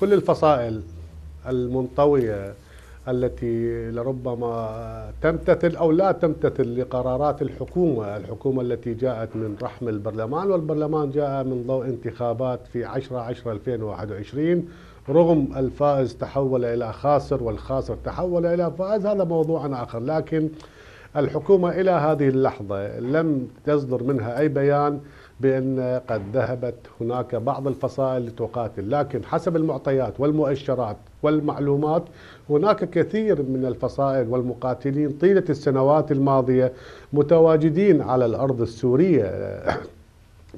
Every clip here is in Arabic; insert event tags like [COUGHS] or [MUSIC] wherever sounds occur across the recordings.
كل الفصائل المنطوية التي لربما تمتثل أو لا تمتثل لقرارات الحكومة الحكومة التي جاءت من رحم البرلمان والبرلمان جاء من ضوء انتخابات في 10 10 2021 رغم الفائز تحول إلى خاسر والخاسر تحول إلى فائز هذا موضوع آخر لكن الحكومة إلى هذه اللحظة لم تصدر منها أي بيان بأن قد ذهبت هناك بعض الفصائل لتقاتل لكن حسب المعطيات والمؤشرات والمعلومات هناك كثير من الفصائل والمقاتلين طيلة السنوات الماضية متواجدين على الأرض السورية [COUGHS]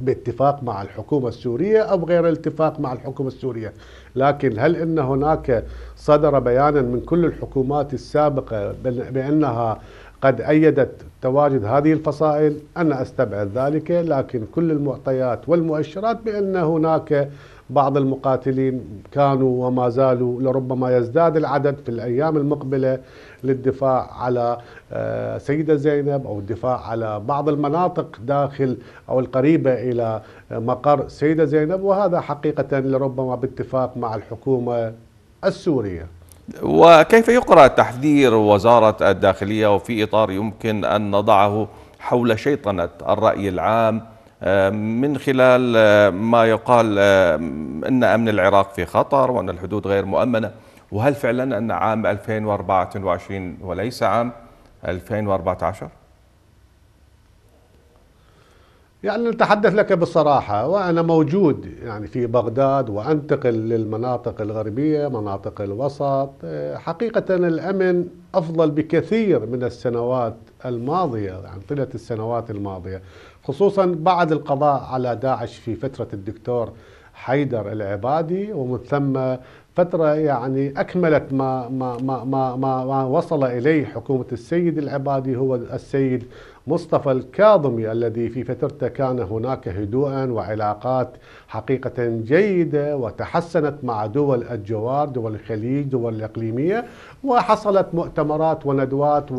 باتفاق مع الحكومة السورية أو غير الاتفاق مع الحكومة السورية لكن هل أن هناك صدر بيانا من كل الحكومات السابقة بأنها قد أيدت تواجد هذه الفصائل أنا أستبعد ذلك لكن كل المعطيات والمؤشرات بأن هناك بعض المقاتلين كانوا وما زالوا لربما يزداد العدد في الأيام المقبلة للدفاع على آه، سيدة زينب أو الدفاع على بعض المناطق داخل أو القريبة إلى مقر سيدة زينب وهذا حقيقة لربما باتفاق مع الحكومة السورية وكيف يقرأ تحذير وزارة الداخلية وفي إطار يمكن أن نضعه حول شيطنة الرأي العام آه، من خلال آه، ما يقال آه، أن أمن العراق في خطر وأن الحدود غير مؤمنة وهل فعلا أن عام 2024 وليس عام 2014؟ يعني نتحدث لك بصراحة وأنا موجود يعني في بغداد وأنتقل للمناطق الغربية مناطق الوسط حقيقة الأمن أفضل بكثير من السنوات الماضية يعني طيلة السنوات الماضية خصوصا بعد القضاء على داعش في فترة الدكتور حيدر العبادي ومن ثم فترة يعني أكملت ما, ما, ما, ما, ما وصل إليه حكومة السيد العبادي هو السيد مصطفى الكاظمي الذي في فترته كان هناك هدوءا وعلاقات حقيقة جيدة وتحسنت مع دول الجوار دول الخليج دول الإقليمية وحصلت مؤتمرات وندوات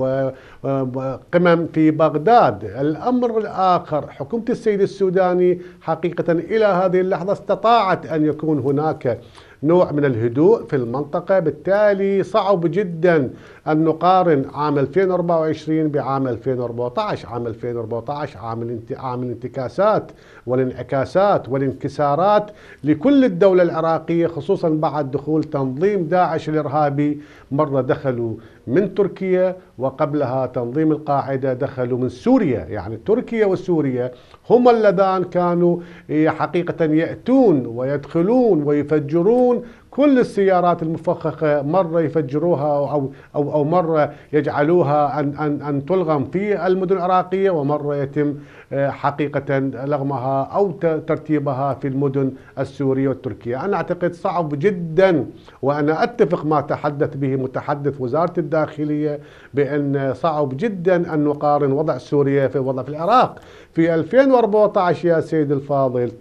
وقمم في بغداد الأمر الآخر حكومة السيد السوداني حقيقة إلى هذه اللحظة استطاعت أن يكون هناك نوع من الهدوء في المنطقة بالتالي صعب جدا أن نقارن عام 2024 بعام 2014 عام 2014 عام عام الانتكاسات والانعكاسات والانكسارات لكل الدولة العراقية خصوصا بعد دخول تنظيم داعش الإرهابي مرة دخلوا من تركيا وقبلها تنظيم القاعدة دخلوا من سوريا يعني تركيا وسوريا هما اللذان كانوا إيه، حقيقة يأتون ويدخلون ويفجرون يخلون كل السيارات المفخخة مرة يفجروها أو أو أو مرة يجعلوها أن أن أن تلغم في المدن العراقية ومرة يتم آه، حقيقة لغمها أو ترتيبها في المدن السورية والتركية أنا أعتقد صعب جدا وأنا أتفق ما تحدث به متحدث وزارة الداخلية بأن صعب جدا أن نقارن وضع سوريا في وضع في العراق في 2014 يا سيد الفاضل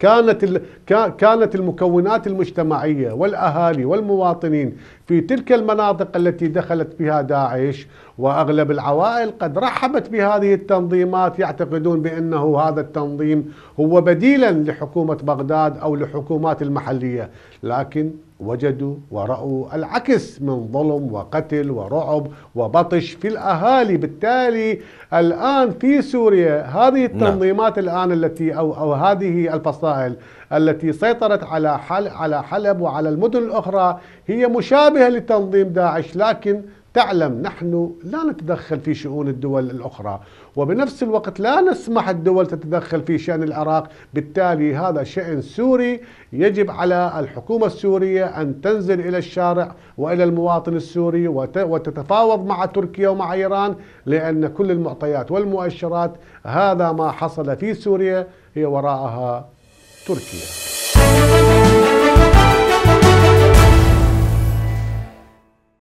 كانت كانت المكونات المجتمعيه والاهالي والمواطنين في تلك المناطق التي دخلت بها داعش واغلب العوائل قد رحبت بهذه التنظيمات يعتقدون بانه هذا التنظيم هو بديلا لحكومه بغداد او لحكومات المحليه لكن وجدوا ورأوا العكس من ظلم وقتل ورعب وبطش في الأهالي بالتالي الآن في سوريا هذه نعم. التنظيمات نعم. الآن التي أو, أو هذه الفصائل التي سيطرت على, حل على حلب وعلى المدن الأخرى هي مشابهة لتنظيم داعش لكن تعلم نحن لا نتدخل في شؤون الدول الأخرى وبنفس الوقت لا نسمح الدول تتدخل في شأن العراق بالتالي هذا شأن سوري يجب على الحكومة السورية أن تنزل إلى الشارع وإلى المواطن السوري وتتفاوض مع تركيا ومع إيران لأن كل المعطيات والمؤشرات هذا ما حصل في سوريا هي وراءها تركيا